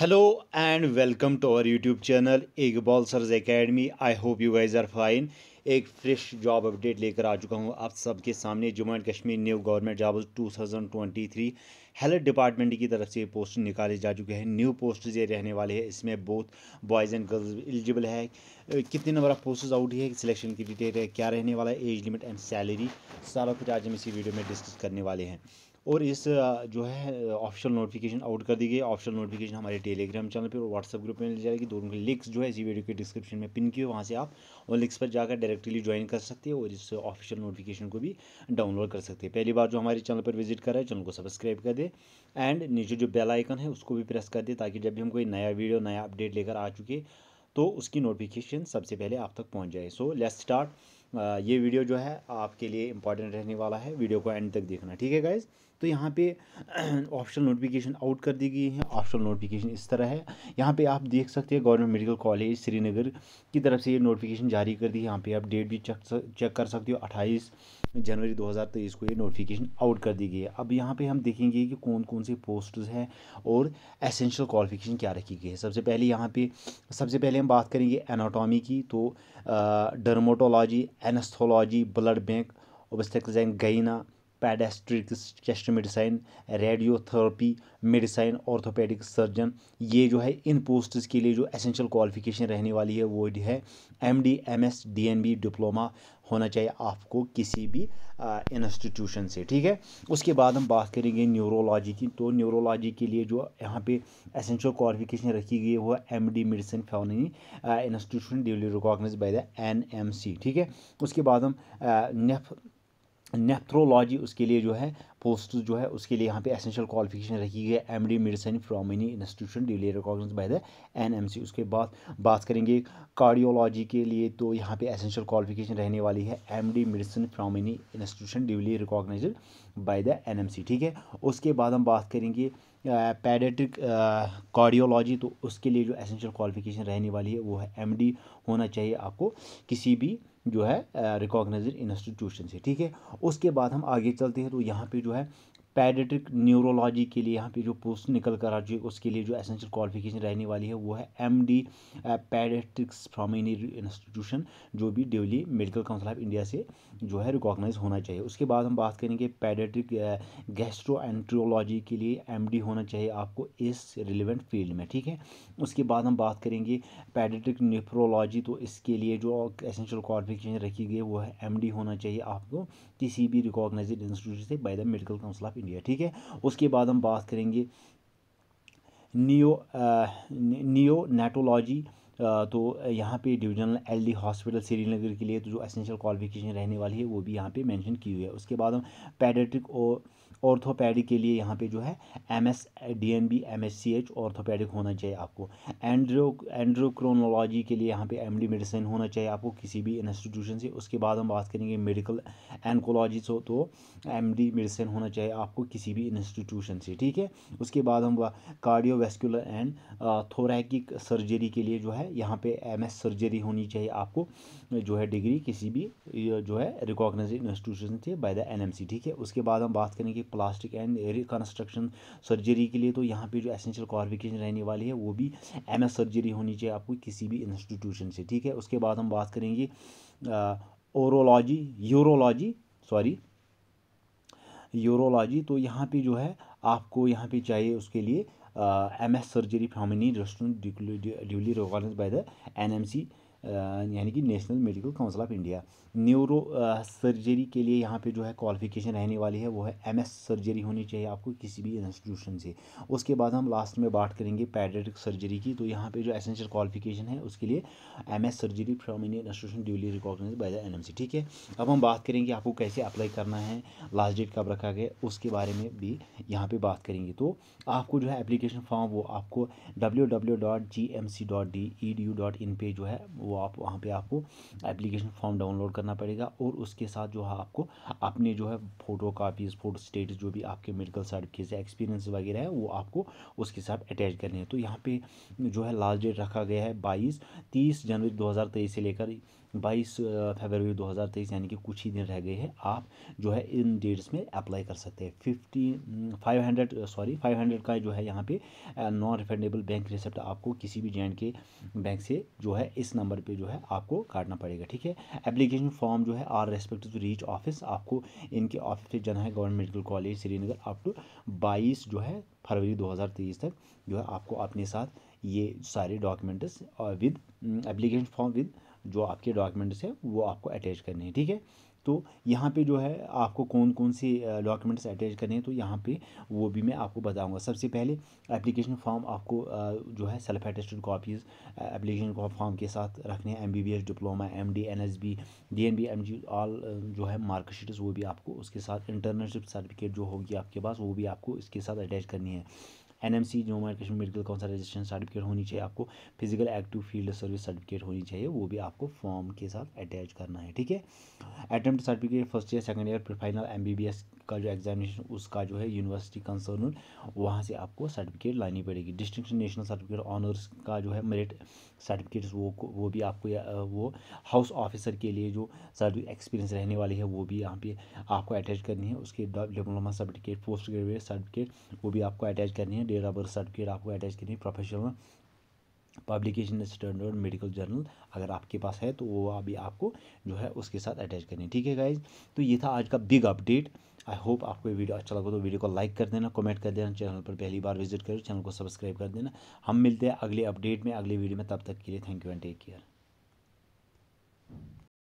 hello and welcome to our YouTube channel Iqbal surge academy I hope you guys are fine एक fresh job update लेकर आ चुका हूँ आप सबके सामने Jammu and Kashmir new government job 2023 health department की तरफ से पोस्ट निकाले जा चुके हैं न्यू पोस्ट ये रहने वाले हैं इसमें both boys and girls eligible है कितने नंबर ऑफ पोस्ट आउट है सिलेक्शन की डिटेल है क्या रहने वाला है एज लिमिट एंड सैलरी सारा कुछ आज हम इसी वीडियो में डिस्कस करने वाले हैं और इस जो है ऑफिशियल नोटिफिकेशन आउट कर दी गई ऑफिशियल नोटिफिकेशन हमारे टेलीग्राम चैनल पर और व्हाट्सअप ग्रुप में मिल जाएगी दोनों के लिंक्स जो है इसी वीडियो के डिस्क्रिप्शन में पिन किए वहाँ से आप उन लिंक्स पर जाकर डायरेक्टली ज्वाइन कर सकते हैं और इस ऑफिशियल नोटिफिकेशन को भी डाउनलोड कर सकते हैं पहली बार जो हमारे चैनल पर विजिट कर रहे हैं चैनल को सब्सक्राइब कर दे एंड नीचे जो बेल आइकन है उसको भी प्रेस कर दे ताकि जब भी हम कोई नया वीडियो नया अपडेट लेकर आ चुके तो उसकी नोटिफिकेशन सबसे पहले आप तक पहुँच जाए सो लेट्स स्टार्ट ये वीडियो जो है आपके लिए इंपॉर्टेंट रहने वाला है वीडियो को एंड तक देखना ठीक है गाइज़ तो यहाँ पे ऑप्शनल नोटिफिकेशन आउट कर दी गई है ऑप्शनल नोटिफिकेशन इस तरह है यहाँ पे आप देख सकते हैं गवर्नमेंट मेडिकल कॉलेज श्रीनगर की तरफ से ये नोटिफिकेशन जारी कर दी है यहाँ पे आप डेट भी चेक चेक कर सकते हो अट्ठाईस जनवरी 2023 को ये नोटिफिकेशन आउट कर दी गई है अब यहाँ पे हम देखेंगे कि कौन कौन से पोस्ट हैं और एसेंशियल क्वालिफिकेशन क्या रखी गई है सबसे पहले यहाँ पर सबसे पहले हम बात करेंगे एनाटॉमी की तो dermatology anaesthesiology blood bank obstetrics and paediatrics chest medicine radiotherapy medicine orthopaedic surgeon ये जो है इन पोस्ट्स के लिए जो एसेंशियल क्वालिफिकेशन रहने वाली है वो है M D M S D N B diploma होना चाहिए आपको किसी भी इंस्टीट्यूशन से ठीक है उसके बाद हम बात करेंगे न्यूरोलॉजी की तो न्यूरोलॉजी के लिए जो यहाँ पे एसेंशियल क्वालिफिकेशन रखी गई है वो M D medicine from any institution duly recognise by the N M C ठीक है उसके बाद हम नेफ नेफ्थ्रोलॉजी उसके लिए जो है पोस्ट जो है उसके लिए यहाँ पे एसेंशियल क्वालिफिकेशन रखी गई है M D medicine from any institution daily recognise by the N M C उसके बाद बात करेंगे कार्डियोलॉजी के लिए तो यहाँ पे एसेंशियल क्वालिफिकेशन रहने वाली है M D medicine from any institution daily recognise by the N M C ठीक है उसके बाद हम बात करेंगे पैडेटिक कार्डियोलॉजी तो उसके लिए जो एसेंशियल क्वालिफिकेशन रहने वाली है वो है एमडी होना चाहिए आपको किसी भी जो है रिकॉग्नाइज इंस्टीट्यूशन से ठीक है उसके बाद हम आगे चलते हैं तो यहाँ पे जो है पैडेट्रिक न्यूरोलॉजी के लिए यहाँ पे जो पोस्ट निकल कर आ है उसके लिए जो एसेंशियल क्वालिफिकेशन रहने वाली है वो है M D paediatrics from any institution जो भी daily medical council of India से जो है रिकॉग्नाइज होना चाहिए उसके बाद हम बात करेंगे पैडेट्रिक गैस्ट्रो एंट्रोलॉजी के लिए एम होना चाहिए आपको इस रिलेवेंट फील्ड में ठीक है उसके बाद हम बात करेंगे पैडेट्रिक न्यूफ्रोलॉजी तो इसके लिए जो एसेंशियल क्वालिफिकेशन रखी गई वो है एम होना चाहिए आपको किसी भी रिकॉग्नाइज इंस्टीट्यूशन से by the medical council of India India ठीक है उसके बाद हम बात करेंगे नियो नियो नेटोलॉजी तो यहाँ पे डिविजनल एलडी हॉस्पिटल श्रीनगर के लिए तो जो एसेंशियल क्वालिफिकेशन रहने वाली है वो भी यहाँ पे मेंशन की हुई है उसके बाद हम पैडेट्रिक और ऑर्थोपैडी के लिए यहाँ पे जो है M S D N B M S C H orthopaedic होना चाहिए आपको एंड्रो एंड्रोक्रोनोलॉजी के लिए यहाँ पे एम डी मेडिसिन होना चाहिए आपको किसी भी इंस्टीट्यूशन से उसके बाद हम बात करेंगे मेडिकल एनकोलॉजी से तो एम डी मेडिसिन होना चाहिए आपको किसी भी इंस्टीट्यूशन से ठीक है उसके बाद हम कार्डियोवेस्कुलर एंड थोरैकिक सर्जरी के लिए जो है यहाँ पे एम एस सर्जरी होनी चाहिए आपको जो है डिग्री किसी भी जो है रिकॉग्नाइज इंस्टीट्यूशन से by the N M C ठीक है उसके बाद हम बात करेंगे plastic plastic and reconstruction surgery के लिए तो यहाँ पे जो एसेंशियल क्वालिफिकेशन रहने वाली है वो भी एम सर्जरी होनी चाहिए आपको किसी भी इंस्टीट्यूशन से ठीक है उसके बाद हम बात करेंगे ओरोलॉजी यूरोलॉजी सॉरी यूरोलॉजी तो यहाँ पे जो है आपको यहाँ पे चाहिए उसके लिए M S surgery from any restaurant duly रिकॉर्डेंस by the N M C यानी कि national medical council of India neuro surgery के लिए यहाँ पे जो है क्वालिफिकेशन रहने वाली है वो है एमएस सर्जरी होनी चाहिए आपको किसी भी इंस्टीट्यूशन से उसके बाद हम लास्ट में बात करेंगे पैडेटिक सर्जरी की तो यहाँ पे जो एसेंशियल क्वालिफिकेशन है उसके लिए M surgery from Indian institution duly recognise by the N ठीक है अब हम बात करेंगे आपको कैसे अप्लाई करना है लास्ट डेट कब रखा गया उसके बारे में भी यहाँ पर बात करेंगे तो आपको जो है एप्लीकेशन फॉर्म वो आपको W W dot G M C dot D E D U dot in पे जो है वो आप वहाँ पे आपको एप्लीकेशन फॉर्म डाउनलोड करना पड़ेगा और उसके साथ जो है आपको अपने जो है फ़ोटो कापीज़ फ़ोटो स्टेटस जो भी आपके मेडिकल सर्टिफिकेट या एक्सपीरियंस वगैरह है वो आपको उसके साथ अटैच करने हैं तो यहाँ पर जो है लास्ट डेट रखा गया है बाईस तीस जनवरी दो से लेकर बाईस फरवरी 2023 यानी कि कुछ ही दिन रह गए हैं आप जो है इन डेट्स में अप्लाई कर सकते हैं fifty five hundred sorry five hundred का जो है यहाँ पे नॉन रिफंडेबल बैंक रिसिप्ट आपको किसी भी जे के बैंक से जो है इस नंबर पर जो है आपको काटना पड़ेगा ठीक है एप्लीकेशन फॉर्म जो है are respect to reach office आपको इनके ऑफिस से जाना है government medical college Srinagar up to बाईस जो है फरवरी 2023 तक जो है आपको अपने साथ ये सारे documents with application form with जो आपके डॉक्यूमेंट्स है वो आपको अटैच करने हैं ठीक है तो यहाँ पे जो है आपको कौन कौन सी डॉक्यूमेंट्स अटैच करने हैं तो यहाँ पे वो भी मैं आपको बताऊंगा सबसे पहले एप्लीकेशन फॉर्म आपको जो है self attested copies application form के साथ रखने हैं M B B S diploma M D N S B D N B M G all जो है मार्कशीट्स वो भी आपको उसके साथ इंटर्नशिप सर्टिफिकेट जो होगी आपके पास वो भी आपको इसके साथ अटैच करनी है N M C Jammu and Kashmir medical council registration certificate होनी चाहिए आपको physical active field service certificate होनी चाहिए वो भी आपको फॉर्म के साथ अटैच करना है ठीक है attempt certificate first year second year फिर final M B B S का जो एग्जामिनेशन उसका जो है यूनिवर्सिटी कंसर्न वहाँ से आपको सर्टिफिकेट लानी पड़ेगी डिस्टिंक्शन नेशनल सर्टिफिकेट ऑनर्स का जो है मेरिट सर्टिफिकेट्स वो वो भी आपको वो हाउस ऑफिसर के लिए जो सर्टिफिक एक्सपीरियंस रहने वाली है वो भी यहाँ पे आपको अटैच करनी है उसके diploma certificate post graduate certificate वो भी आपको अटैच करनी है डेट ऑफ बर्थ सर्टिफिकेट आपको अटैच करनी है professional publication standard medical journal अगर आपके पास है तो वो अभी आपको जो है उसके साथ अटैच करनी ठीक है गाइज तो ये था आज का बिग अपडेट आई होप आपको ये वीडियो अच्छा लगा तो वीडियो को लाइक कर देना कमेंट कर देना चैनल पर पहली बार विजिट करो चैनल को सब्सक्राइब कर देना हम मिलते हैं अगले अपडेट में अगले वीडियो में तब तक के लिए thank you and take care